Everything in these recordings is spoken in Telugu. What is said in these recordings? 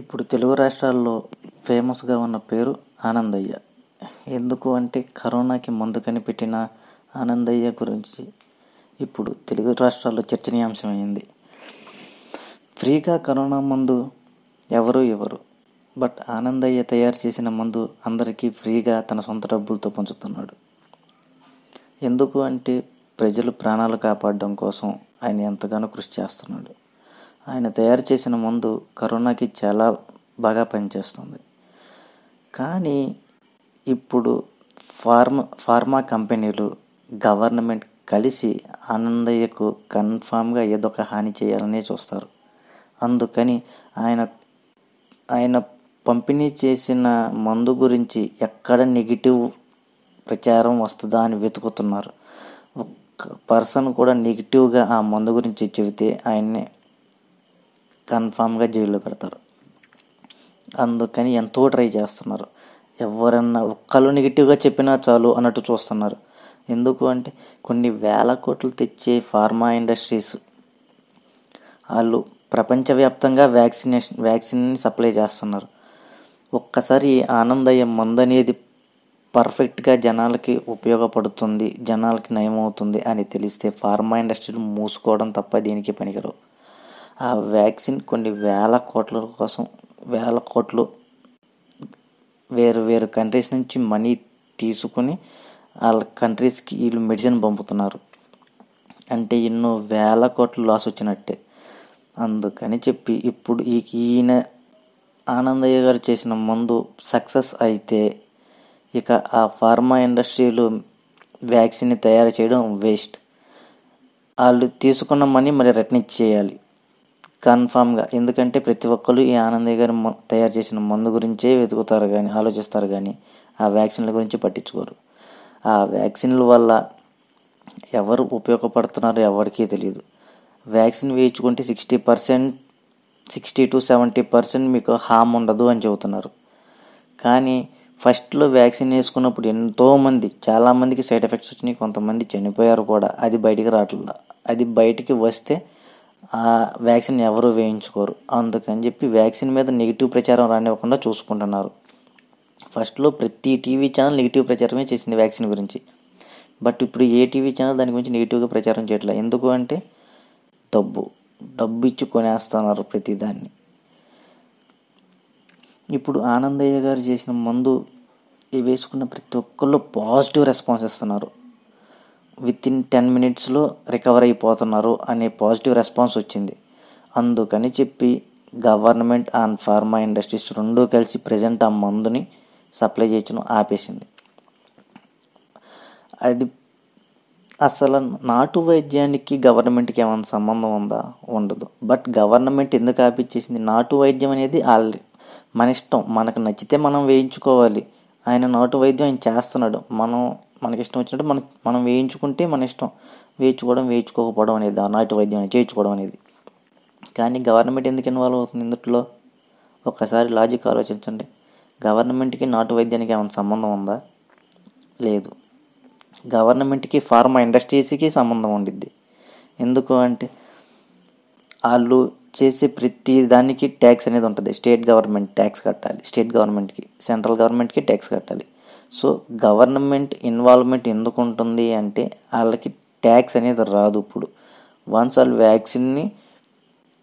ఇప్పుడు తెలుగు రాష్ట్రాల్లో ఫేమస్గా ఉన్న పేరు ఆనందయ్య ఎందుకు అంటే కరోనాకి మందు కనిపెట్టిన ఆనందయ్య గురించి ఇప్పుడు తెలుగు రాష్ట్రాల్లో చర్చనీయాంశమైంది ఫ్రీగా కరోనా మందు ఎవరు ఇవ్వరు బట్ ఆనందయ్య తయారు చేసిన మందు అందరికీ ఫ్రీగా తన సొంత డబ్బులతో పంచుతున్నాడు ఎందుకు అంటే ప్రజలు ప్రాణాలు కాపాడడం కోసం ఆయన ఎంతగానో కృషి చేస్తున్నాడు ఆయన తయారు చేసిన మందు కరోనాకి చాలా బాగా పనిచేస్తుంది కానీ ఇప్పుడు ఫార్మా ఫార్మా కంపెనీలు గవర్నమెంట్ కలిసి ఆనందయ్యకు కన్ఫామ్గా ఏదో ఒక హాని చేయాలనే చూస్తారు అందుకని ఆయన ఆయన పంపిణీ చేసిన మందు గురించి ఎక్కడ నెగిటివ్ ప్రచారం వస్తుందా అని వెతుకుతున్నారు పర్సన్ కూడా నెగిటివ్గా ఆ మందు గురించి చెబితే ఆయన్ని కన్ఫామ్గా జైల్లో పెడతారు అందుకని ఎంతో ట్రై చేస్తున్నారు ఎవరన్నా ఒక్కళ్ళు నెగిటివ్గా చెప్పినా చాలు అన్నట్టు చూస్తున్నారు ఎందుకు అంటే కొన్ని వేల కోట్లు తెచ్చే ఫార్మా ఇండస్ట్రీస్ వాళ్ళు ప్రపంచవ్యాప్తంగా వ్యాక్సినేషన్ వ్యాక్సిన్ని సప్లై చేస్తున్నారు ఒక్కసారి ఆనందయ్య మందు అనేది పర్ఫెక్ట్గా జనాలకి ఉపయోగపడుతుంది జనాలకి నయమవుతుంది అని తెలిస్తే ఫార్మా ఇండస్ట్రీలు మూసుకోవడం తప్ప దీనికి పనికిరావు ఆ వ్యాక్సిన్ కొన్ని వేల కోట్ల కోసం వేల కోట్లు వేరు వేరు కంట్రీస్ నుంచి మనీ తీసుకుని వాళ్ళ కంట్రీస్కి వీళ్ళు మెడిసిన్ పంపుతున్నారు అంటే ఎన్నో వేల కోట్ల లాస్ వచ్చినట్టే అందుకని చెప్పి ఇప్పుడు ఈయన ఆనందయ్య గారు చేసిన మందు సక్సెస్ అయితే ఇక ఆ ఫార్మా ఇండస్ట్రీలు వ్యాక్సిన్ని తయారు చేయడం వేస్ట్ వాళ్ళు తీసుకున్న మనీ మరి రిటర్న్ ఇచ్చేయాలి కన్ఫామ్గా ఎందుకంటే ప్రతి ఒక్కరు ఈ ఆనందయ్య గారు తయారు చేసిన మందు గురించే వెతుకుతారు కానీ ఆలోచిస్తారు కానీ ఆ వ్యాక్సిన్ల గురించి పట్టించుకోరు ఆ వ్యాక్సిన్ల వల్ల ఎవరు ఉపయోగపడుతున్నారో ఎవరికీ తెలియదు వ్యాక్సిన్ వేయించుకుంటే sixty percent sixty to seventy percent మీకు హామ్ ఉండదు అని చెబుతున్నారు కానీ ఫస్ట్లో వ్యాక్సిన్ వేసుకున్నప్పుడు ఎంతోమంది చాలామందికి సైడ్ ఎఫెక్ట్స్ వచ్చినాయి కొంతమంది చనిపోయారు కూడా అది బయటికి రావట్లేదు అది బయటికి వస్తే ఆ వ్యాక్సిన్ ఎవరు వేయించుకోరు అందుకని చెప్పి వ్యాక్సిన్ మీద నెగిటివ్ ప్రచారం రానివ్వకుండా చూసుకుంటున్నారు ఫస్ట్లో ప్రతి టీవీ ఛానల్ నెగిటివ్ ప్రచారమే చేసింది వ్యాక్సిన్ గురించి బట్ ఇప్పుడు ఏ టీవీ ఛానల్ దాని గురించి నెగిటివ్గా ప్రచారం చేయట్లేదు ఎందుకు అంటే డబ్బు డబ్బు ఇచ్చి కొనేస్తున్నారు ప్రతిదాన్ని ఇప్పుడు ఆనందయ్య గారు చేసిన మందు వేసుకున్న ప్రతి ఒక్కళ్ళు పాజిటివ్ రెస్పాన్స్ ఇస్తున్నారు విత్ ఇన్ టెన్ మినిట్స్లో రికవర్ అయిపోతున్నారు అనే పాజిటివ్ రెస్పాన్స్ వచ్చింది అందుకని చెప్పి గవర్నమెంట్ అండ్ ఫార్మా ఇండస్ట్రీస్ రెండూ కలిసి ప్రజెంట్ ఆ మందుని సప్లై చేయడం ఆపేసింది అది అసలు నాటు వైద్యానికి గవర్నమెంట్కి ఏమైనా సంబంధం ఉందా ఉండదు బట్ గవర్నమెంట్ ఎందుకు ఆపించేసింది నాటు వైద్యం అనేది వాళ్ళ మన ఇష్టం మనకు నచ్చితే మనం వేయించుకోవాలి ఆయన నాటు వైద్యం ఆయన చేస్తున్నాడు మనం మనకి ఇష్టం వచ్చినట్టు మనం మనం వేయించుకుంటే మన ఇష్టం వేయించుకోవడం వేయించుకోకపోవడం అనేది నాటి వైద్యం అనేది చేయించుకోవడం అనేది కానీ గవర్నమెంట్ ఎందుకు ఇన్వాల్వ్ అవుతుంది ఇందుట్లో ఒకసారి లాజిక్ ఆలోచించండి గవర్నమెంట్కి నాటు వైద్యానికి ఏమైనా సంబంధం ఉందా లేదు గవర్నమెంట్కి ఫార్మా ఇండస్ట్రీస్కి సంబంధం ఉండిద్ది ఎందుకు అంటే వాళ్ళు చేసే ప్రతి దానికి ట్యాక్స్ అనేది ఉంటుంది స్టేట్ గవర్నమెంట్ ట్యాక్స్ కట్టాలి స్టేట్ గవర్నమెంట్కి సెంట్రల్ గవర్నమెంట్కి ట్యాక్స్ కట్టాలి సో గవర్నమెంట్ ఇన్వాల్వ్మెంట్ ఎందుకు ఉంటుంది అంటే వాళ్ళకి ట్యాక్స్ అనేది రాదు ఇప్పుడు వన్స్ వాళ్ళు వ్యాక్సిన్ని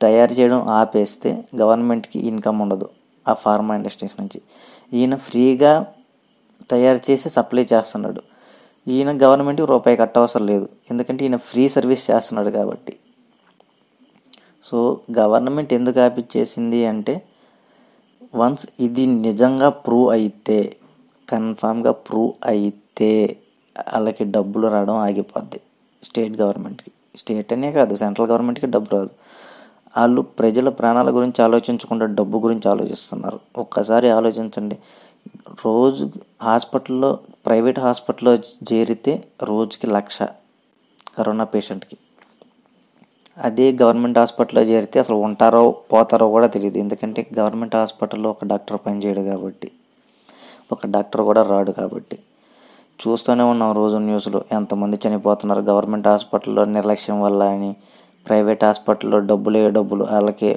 తయారు చేయడం ఆపేస్తే గవర్నమెంట్కి ఇన్కమ్ ఉండదు ఆ ఫార్మా ఇండస్ట్రీస్ నుంచి ఈయన ఫ్రీగా తయారు చేసి సప్లై చేస్తున్నాడు ఈయన గవర్నమెంట్కి రూపాయి కట్టవసరం లేదు ఎందుకంటే ఈయన ఫ్రీ సర్వీస్ చేస్తున్నాడు కాబట్టి సో గవర్నమెంట్ ఎందుకు ఆపిచ్చేసింది అంటే వన్స్ ఇది నిజంగా ప్రూవ్ అయితే కన్ఫామ్గా ప్రూవ్ అయితే వాళ్ళకి డబ్బులు రావడం ఆగిపోద్ది స్టేట్ గవర్నమెంట్కి స్టేట్ అనే కాదు సెంట్రల్ గవర్నమెంట్కి డబ్బు రాదు వాళ్ళు ప్రజల ప్రాణాల గురించి ఆలోచించకుండా డబ్బు గురించి ఆలోచిస్తున్నారు ఒక్కసారి ఆలోచించండి రోజు హాస్పిటల్లో ప్రైవేట్ హాస్పిటల్లో చేరితే రోజుకి లక్ష కరోనా పేషెంట్కి అదే గవర్నమెంట్ హాస్పిటల్లో చేరితే అసలు ఉంటారో పోతారో కూడా తెలియదు ఎందుకంటే గవర్నమెంట్ హాస్పిటల్లో ఒక డాక్టర్ పనిచేయడు కాబట్టి ఒక డాక్టర్ కూడా రాడు కాబట్టి చూస్తూనే ఉన్నాం రోజు న్యూస్లో ఎంతమంది చనిపోతున్నారు గవర్నమెంట్ హాస్పిటల్లో నిర్లక్ష్యం వల్ల అని ప్రైవేట్ హాస్పిటల్లో డబ్బులు ఏ డబ్బులు వాళ్ళకి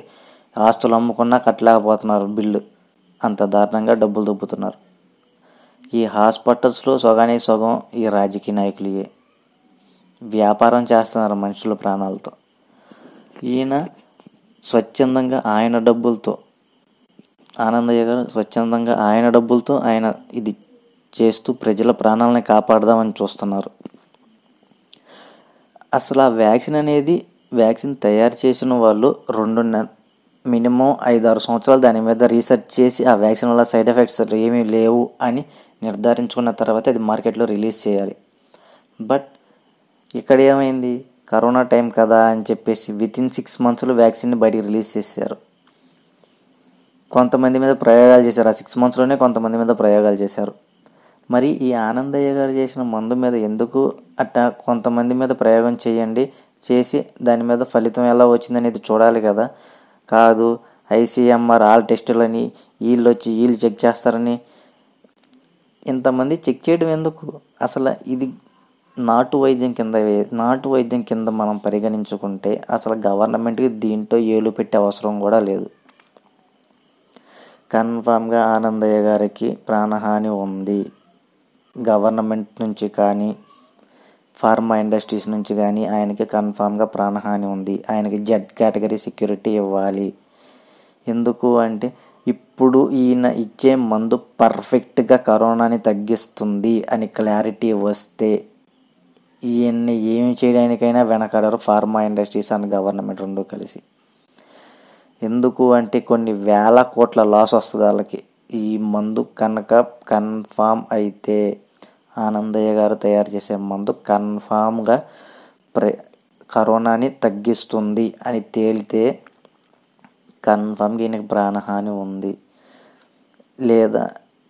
ఆస్తులు అమ్ముకున్నా కట్టలేకపోతున్నారు బిల్లు అంత దారుణంగా డబ్బులు దుబ్బుతున్నారు ఈ హాస్పిటల్స్లో సొగానే సగం ఈ రాజకీయ నాయకులు వ్యాపారం చేస్తున్నారు మనుషుల ప్రాణాలతో ఈయన స్వచ్ఛందంగా ఆయన డబ్బులతో ఆనందయ్య గారు స్వచ్ఛందంగా ఆయన డబ్బులతో ఆయన ఇది చేస్తూ ప్రజల ప్రాణాలని కాపాడదామని చూస్తున్నారు అసలు ఆ వ్యాక్సిన్ అనేది వ్యాక్సిన్ తయారు చేసిన వాళ్ళు రెండు మినిమం ఐదారు సంవత్సరాలు దాని మీద రీసెర్చ్ చేసి ఆ వ్యాక్సిన్ వల్ల సైడ్ ఎఫెక్ట్స్ ఏమీ లేవు అని నిర్ధారించుకున్న తర్వాత అది మార్కెట్లో రిలీజ్ చేయాలి బట్ ఇక్కడ ఏమైంది కరోనా టైం కదా అని చెప్పేసి విత్ ఇన్ సిక్స్ మంత్స్లో వ్యాక్సిన్ని బయటికి రిలీజ్ చేశారు కొంతమంది మీద ప్రయోగాలు చేశారు ఆ సిక్స్ మంత్స్లోనే కొంతమంది మీద ప్రయోగాలు చేశారు మరి ఈ ఆనందయ్య గారు చేసిన మందు మీద ఎందుకు అట్ట కొంతమంది మీద ప్రయోగం చేయండి చేసి దాని మీద ఫలితం ఎలా వచ్చిందనేది చూడాలి కదా కాదు ఐసీఎంఆర్ ఆల్ టెస్టులని వీళ్ళు వచ్చి వీళ్ళు చెక్ చేస్తారని ఇంతమంది చెక్ చేయడం ఎందుకు అసలు ఇది నాటు వైద్యం కింద నాటు వైద్యం కింద మనం పరిగణించుకుంటే అసలు గవర్నమెంట్కి దీంట్లో ఏలు పెట్టే అవసరం కూడా లేదు కన్ఫామ్గా ఆనందయ్య గారికి ప్రాణహాని ఉంది గవర్నమెంట్ నుంచి కానీ ఫార్మా ఇండస్ట్రీస్ నుంచి కానీ ఆయనకి కన్ఫామ్గా ప్రాణహాని ఉంది ఆయనకి జెడ్ కేటగిరీ సెక్యూరిటీ ఇవ్వాలి ఎందుకు అంటే ఇప్పుడు ఈయన ఇచ్చే మందు పర్ఫెక్ట్గా కరోనాని తగ్గిస్తుంది అని క్లారిటీ వస్తే ఈయన్ని ఏమి చేయడానికైనా వెనకడరు ఫార్మా ఇండస్ట్రీస్ అండ్ గవర్నమెంట్ రెండు కలిసి ఎందుకు అంటే కొన్ని వేల కోట్ల లాస్ వస్తుంది వాళ్ళకి ఈ మందు కనుక కన్ఫామ్ అయితే ఆనందయ్య గారు తయారు చేసే మందు కన్ఫామ్గా ప్ర కరోనాని తగ్గిస్తుంది అని తేలితే కన్ఫామ్గా ఈయనకి ప్రాణహాని ఉంది లేదా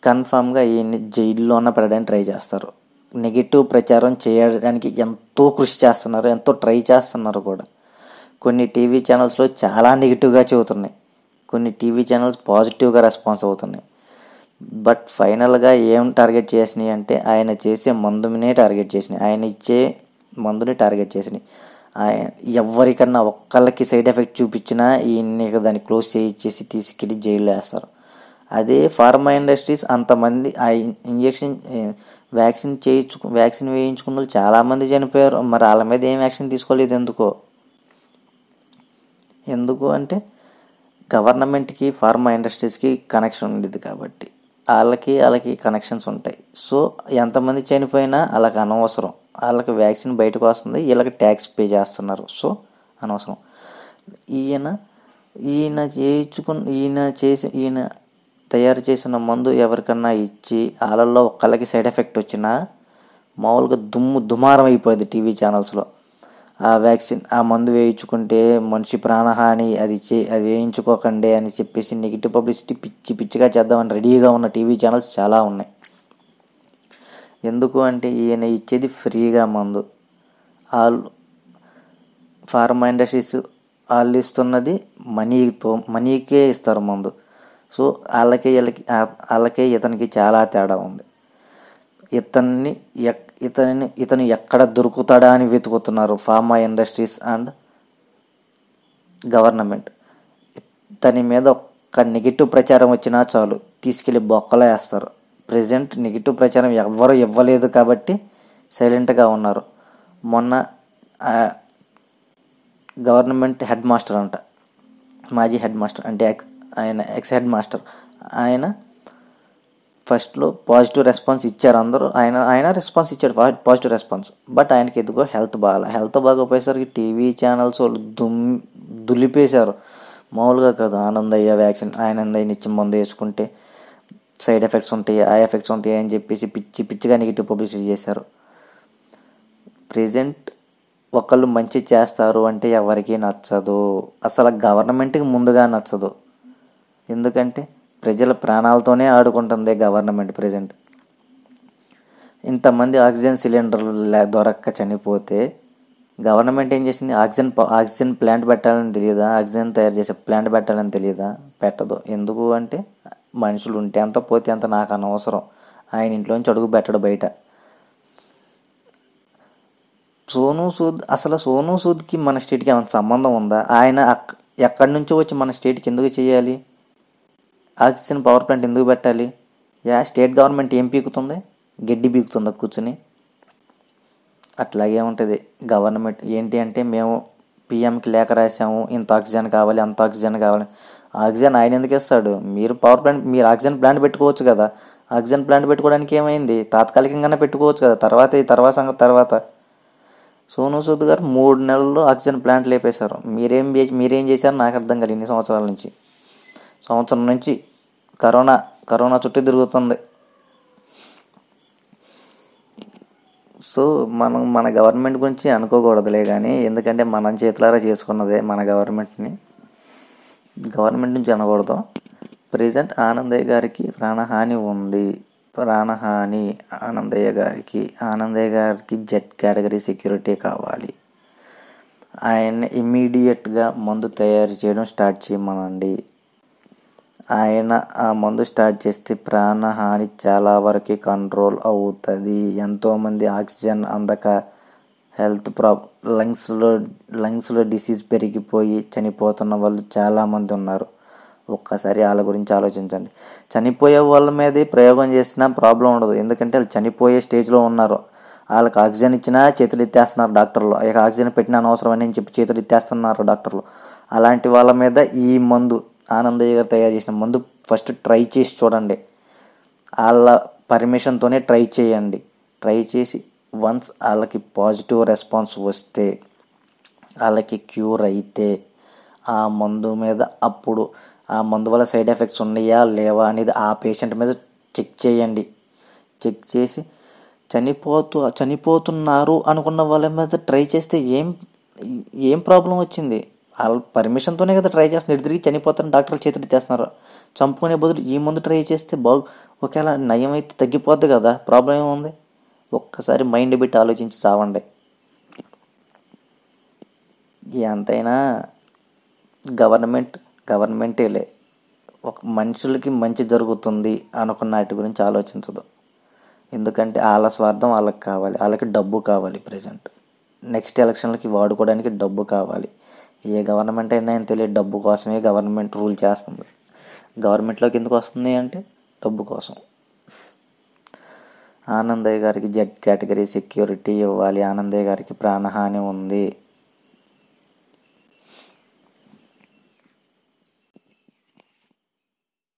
కన్ఫామ్గా ఈయన్ని జైల్లోనే పెట్టడానికి ట్రై చేస్తారు నెగిటివ్ ప్రచారం చేయడానికి ఎంతో కృషి చేస్తున్నారు ఎంతో ట్రై చేస్తున్నారు కూడా కొన్ని టీవీ ఛానల్స్లో చాలా నెగిటివ్గా చెబుతున్నాయి కొన్ని టీవీ ఛానల్స్ పాజిటివ్గా రెస్పాన్స్ అవుతున్నాయి బట్ ఫైనల్గా ఏం టార్గెట్ చేసినాయి అంటే ఆయన చేసే మందునే టార్గెట్ చేసినాయి ఆయన ఇచ్చే మందుని టార్గెట్ చేసినాయి ఆయన ఎవరికన్నా ఒక్కళ్ళకి సైడ్ ఎఫెక్ట్ చూపించినా ఈయన్ని దాన్ని క్లోజ్ చేయించేసి తీసుకెళ్ళి జైల్లో వేస్తారు అదే ఫార్మా ఇండస్ట్రీస్ అంతమంది ఆ ఇంజక్షన్ వ్యాక్సిన్ చేయించుకు వ్యాక్సిన్ వేయించుకున్న వాళ్ళు చాలామంది చనిపోయారు మరి వాళ్ళ మీద ఏం వ్యాక్సిన్ తీసుకోలేదు ఎందుకో ఎందుకు అంటే గవర్నమెంట్కి ఫార్మా ఇండస్ట్రీస్కి కనెక్షన్ ఉండేది కాబట్టి వాళ్ళకి వాళ్ళకి కనెక్షన్స్ ఉంటాయి సో ఎంతమంది చనిపోయినా వాళ్ళకి అనవసరం వాళ్ళకి వ్యాక్సిన్ బయటకు వస్తుంది వీళ్ళకి ట్యాక్స్ పే చేస్తున్నారు సో అనవసరం ఈయన ఈయన చేయించుకున్న ఈయన చేసి ఈయన తయారు చేసిన మందు ఎవరికన్నా ఇచ్చి వాళ్ళల్లో ఒక్కళ్ళకి సైడ్ ఎఫెక్ట్ వచ్చినా మామూలుగా దుమ్ము దుమారం అయిపోయింది టీవీ ఛానల్స్లో ఆ వ్యాక్సిన్ ఆ మందు వేయించుకుంటే మనిషి ప్రాణహాని అది చే అది వేయించుకోకండి అని చెప్పేసి నెగిటివ్ పబ్లిసిటీ పిచ్చి పిచ్చిగా చేద్దామని రెడీగా ఉన్న టీవీ ఛానల్స్ చాలా ఉన్నాయి ఎందుకు అంటే ఈయన ఇచ్చేది ఫ్రీగా మందు ఆల్ ఫార్మా ఇండస్ట్రీస్ వాళ్ళు ఇస్తున్నది మనీతో మనీకే ఇస్తారు మందు సో వాళ్ళకే వీళ్ళకి వాళ్ళకే ఇతనికి చాలా తేడా ఉంది ఇతన్ని ఎక్ ఇతనిని ఇతను ఎక్కడ దొరుకుతాడా అని వెతుకుతున్నారు ఫార్మా ఇండస్ట్రీస్ అండ్ గవర్నమెంట్ ఇతని మీద ఒక్క నెగిటివ్ ప్రచారం వచ్చినా చాలు తీసుకెళ్ళి బొక్కలో వేస్తారు ప్రజెంట్ నెగిటివ్ ప్రచారం ఎవ్వరు ఇవ్వలేదు కాబట్టి సైలెంట్గా ఉన్నారు మొన్న గవర్నమెంట్ హెడ్ మాస్టర్ అంట మాజీ హెడ్ మాస్టర్ అంటే ఆయన ఎక్స్ హెడ్ మాస్టర్ ఆయన ఫస్ట్లో పాజిటివ్ రెస్పాన్స్ ఇచ్చారు అందరూ ఆయన ఆయన రెస్పాన్స్ ఇచ్చాడు పాజిటివ్ రెస్పాన్స్ బట్ ఆయనకి ఎదుగో హెల్త్ బాగా హెల్త్ పోయేసరికి టీవీ ఛానల్స్ వాళ్ళు దుమ్ దులిపేశారు మామూలుగా కాదు ఆనందయ్య వ్యాక్సిన్ ఆనందయ్య నిత్యం మందు వేసుకుంటే సైడ్ ఎఫెక్ట్స్ ఉంటాయి ఆ ఎఫెక్ట్స్ ఉంటాయి అని చెప్పేసి పిచ్చి పిచ్చిగా నెగిటివ్ పబ్లిసిటీ చేశారు ప్రజెంట్ ఒకళ్ళు మంచి చేస్తారు అంటే ఎవరికీ నచ్చదు అసలు గవర్నమెంట్కి ముందుగా నచ్చదు ఎందుకంటే ప్రజల ప్రాణాలతోనే ఆడుకుంటుంది గవర్నమెంట్ ప్రజెంట్ ఇంతమంది ఆక్సిజన్ సిలిండర్లు దొరక్క చనిపోతే గవర్నమెంట్ ఏం చేసింది ఆక్సిజన్ ఆక్సిజన్ ప్లాంట్ పెట్టాలని తెలియదా ఆక్సిజన్ తయారు చేసే ప్లాంట్ పెట్టాలని తెలియదా పెట్టదు ఎందుకు అంటే మనుషులు ఉంటే అంత పోతే అంత నాకు అనవసరం ఆయన ఇంట్లోంచి అడుగు పెట్టడు బయట సోనూ సూద్ అసలు సోనూ సూద్కి మన స్టేట్కి ఏమైనా సంబంధం ఉందా ఆయన ఎక్కడి నుంచో వచ్చి మన స్టేట్కి ఎందుకు చేయాలి ఆక్సిజన్ పవర్ ప్లాంట్ ఎందుకు పెట్టాలి యా స్టేట్ గవర్నమెంట్ ఏం పీకుతుంది గడ్డి పీకుతుంది కూర్చుని అట్లాగే ఉంటుంది గవర్నమెంట్ ఏంటి అంటే మేము పిఎంకి లేఖ రాసాము ఇంత ఆక్సిజన్ కావాలి అంత ఆక్సిజన్ కావాలి ఆక్సిజన్ ఆయన ఎందుకు ఇస్తాడు మీరు పవర్ ప్లాంట్ మీరు ఆక్సిజన్ ప్లాంట్ పెట్టుకోవచ్చు కదా ఆక్సిజన్ ప్లాంట్ పెట్టుకోవడానికి ఏమైంది తాత్కాలికంగానే పెట్టుకోవచ్చు కదా తర్వాత ఈ తర్వాత సంగతి తర్వాత సోను సూద్ గారు మూడు నెలల్లో ఆక్సిజన్ ప్లాంట్ లేపేశారు మీరేం మీరేం చేశారు నాకు అర్థం కలిగింది సంవత్సరాల నుంచి సంవత్సరం నుంచి కరోనా కరోనా చుట్టూ తిరుగుతుంది సో మనం మన గవర్నమెంట్ గురించి అనుకోకూడదులే కానీ ఎందుకంటే మనం చేతులారా చేసుకున్నదే మన గవర్నమెంట్ని గవర్నమెంట్ నుంచి అనకూడదు ప్రజెంట్ ఆనందయ్య గారికి ప్రాణహాని ఉంది ప్రాణహాని ఆనందయ్య గారికి ఆనందయ్య గారికి జెట్ కేటగిరీ సెక్యూరిటీ కావాలి ఆయన ఇమ్మీడియట్గా మందు తయారు చేయడం స్టార్ట్ చేయమనండి ఆయన ఆ మందు స్టార్ట్ చేస్తే ప్రాణహాని చాలా వరకు కంట్రోల్ అవుతుంది ఎంతోమంది ఆక్సిజన్ అందక హెల్త్ ప్రాబ్ లంగ్స్లో లంగ్స్లో డిసీజ్ పెరిగిపోయి చనిపోతున్న వాళ్ళు చాలామంది ఉన్నారు ఒక్కసారి వాళ్ళ గురించి ఆలోచించండి చనిపోయే వాళ్ళ మీదే ప్రయోగం చేసినా ప్రాబ్లం ఉండదు ఎందుకంటే వాళ్ళు చనిపోయే స్టేజ్లో ఉన్నారు వాళ్ళకి ఆక్సిజన్ ఇచ్చినా చేతులు ఎత్తేస్తున్నారు డాక్టర్లు ఇక ఆక్సిజన్ పెట్టినా అనవసరం అని చెప్పి చేతులు ఎత్తేస్తున్నారు డాక్టర్లు అలాంటి వాళ్ళ మీద ఈ మందు ఆనందయ్య గారు తయారు చేసిన ముందు ఫస్ట్ ట్రై చేసి చూడండి వాళ్ళ పర్మిషన్తోనే ట్రై చేయండి ట్రై చేసి వన్స్ వాళ్ళకి పాజిటివ్ రెస్పాన్స్ వస్తే వాళ్ళకి క్యూర్ అయితే ఆ మందు మీద అప్పుడు ఆ మందు వల్ల సైడ్ ఎఫెక్ట్స్ ఉన్నాయా లేవా అనేది ఆ పేషెంట్ మీద చెక్ చేయండి చెక్ చేసి చనిపోతూ చనిపోతున్నారు అనుకున్న వాళ్ళ మీద ట్రై చేస్తే ఏం ఏం ప్రాబ్లం వచ్చింది వాళ్ళ పర్మిషన్తోనే కదా ట్రై చేస్తున్నారు తిరిగి చనిపోతారని డాక్టర్లు చేతులు తెస్తున్నారు చంపుకునే బదులు ఈ ముందు ట్రై చేస్తే బాగు ఒకవేళ నయం అయితే తగ్గిపోద్ది కదా ప్రాబ్లం ఏముంది ఒక్కసారి మైండ్ పెట్టి ఆలోచించి చావండి ఎంతైనా గవర్నమెంట్ గవర్నమెంటేలే ఒక మనుషులకి మంచి జరుగుతుంది అనుకున్న వాటి గురించి ఆలోచించదు ఎందుకంటే వాళ్ళ స్వార్థం వాళ్ళకి కావాలి వాళ్ళకి డబ్బు కావాలి ప్రజెంట్ నెక్స్ట్ ఎలక్షన్లకి వాడుకోవడానికి డబ్బు కావాలి ఏ గవర్నమెంట్ అయినా ఏం తెలియదు డబ్బు కోసమే గవర్నమెంట్ రూల్ చేస్తుంది గవర్నమెంట్లోకి ఎందుకు వస్తుంది అంటే డబ్బు కోసం ఆనందయ్య గారికి జెడ్ కేటగిరీ సెక్యూరిటీ ఇవ్వాలి ఆనందయ్య గారికి ప్రాణహాని ఉంది